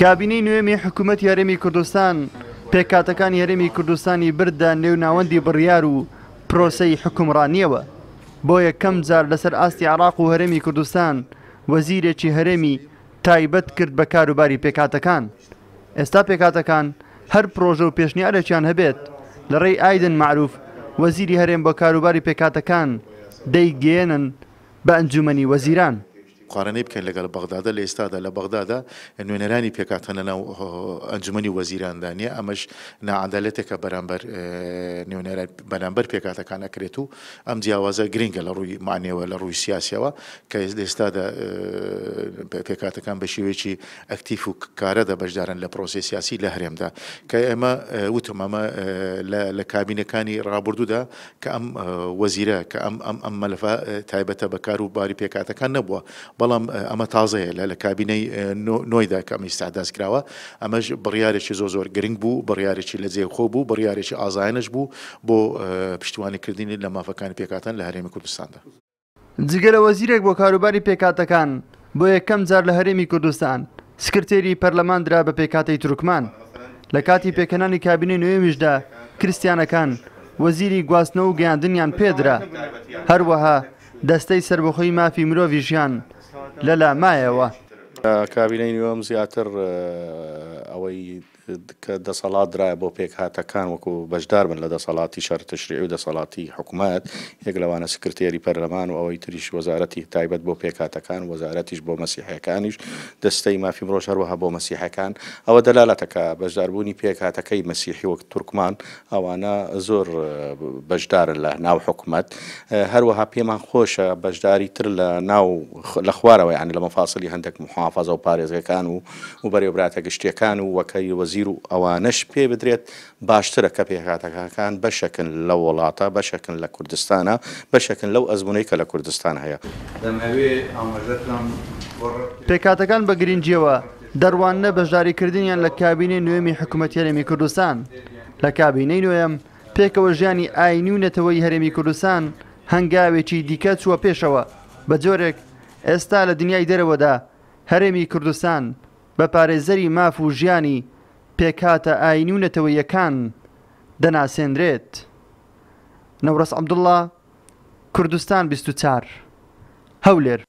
کابینەی نوێمی حکوومەت یارێمی کوردستان پێکاتەکانی هەرێمی کوردستانی بردا نێو ناوەندی بڕیار و پرۆسەی حکومڕانیەوە بۆ یەکەم جار لەسەر ئاستی عراق و هەرێمی کوردستان وەزیرێکی هەرێمی تایبەت کرد بە کاروباری پێکاتەکان ئێستا پێکاتەکان هەر پرۆژە و پێشنیارێکیان هەبێت لە ڕێی ئایدن معروف وەزیری هەرێم بۆ کاروباری پێکاتەکان دەیگەێنن بە ئەنجومنی وەزیران قارانەی بکەن لەگەڵ بەغدادا لە ئێستادا لە بەغدادا نوێنەرانی پێکاتەنە ناو ئەنجومی وەزیراندانە ئەمەش نعادالەتێکە بەرامبەر نوێنەران بەرامبەر پێکاتەکان ئەکرێت و ئەم جیاوازە گرنگگە لە ڕووی مانەوە لە ڕووی سیاسیەوە کە ئێستادا پێکاتەکان بە شێوێکی ئەکتیف و کارەدا بەشدارن لە پرۆسی سیاسی لە هەرێمدا کە ئێمە وتم ئەمە لە کابینەکانی ڕابردوودا کە ئەم وەزیرە کە ئەم ئەم مەلفە تایبەتە بەکار و باری پێکاتەکان نەبووە بەڵام ئەمە تازەیە لە لە کابینەی نۆیدا کەمی استعداز کراوە ئەمەش بڕیارێکی زۆ زۆر گرنگ بوو بڕیارێکی لە جێخۆ بوو بڕیارێکی ئازایەنش بوو بۆ پشتیوانیکردنی لە مافەکانی پێکاتەن لە هەرێمی کوردستاندا جگەرە وەزیرێک بۆ کاروباری پێکاتەکان بۆ یەکەم جار لە هەرێمی کوردستان سکرتێری پەرلەمان درا بە پێکاتی تورکمان لە کاتی پێکەنانی کابینی نوێمیشدا کریسیانەکان وەزیری گواستنەوە و گەیاندنیان پێدرا هەروەها دەستەی سربەخۆی مافی مرۆڤ ژیان لا لا ما يوا او کابینەی نوێم زیاتر اه، ئەوەی کە دەسەڵات درایە بۆ پێک هاتەکان وەکو بەشدار بن لە دەسەڵاتی شارتەشریع و دەسەڵاتی حکوومەت یەک لەوانە سکرێری پەرلەمان و ئەوەی تریش وەزارەتی تایبەت بۆ پێکاتەکان وەزارەتیش بۆ مەسیحەکانیش دەستەی مافی مرۆژ هەروەها بۆ مەسیحەکان ئەوە دەلالەتەکە بەشداربوونی پێکاتەکەی مەسیحی وەک تورکمان ئەوانە زۆر اه، بەشدارن لە ناو حکوومەت اه، هەروەها پێمان خۆشە بەشداری تر لە ناو لە خوارەوەی عنی لە مەفاصلی هەندێک محاف محافظە و پارێزگەکان و و بەرێبراتە گشتیەکان و وەکەی وەزیر و ئەوانش پێ بدرێت باشترە کە پێکاتەکان بەشەکن لە وڵاتە بەشەکن لە کوردستانە بەشەکن لەو ئەزمونەی کە لە کوردستان هەیە پێکاتەکان بە گرنجیەوە دەروانە بەژاریکردنیان لە کابینەی نوێمی حکوومەتیارێمی کوردستان لە کابینەی نوێم پێکەوە ژیانی ئاینی و نەتەوەی هەرێمی کوردستان هەنگاوێکی دیکە چووە پێشەوە بە جۆرێک ئێستا لە دنیای دەرەوەدا هەرێمی کوردستان بە پارێزەری ماف و ژیانی پێکاتە ئاینونەتەوە یەکان دەناسێنرێت نەورەس عەبدوڵڵا کوردستان 24 هەولێر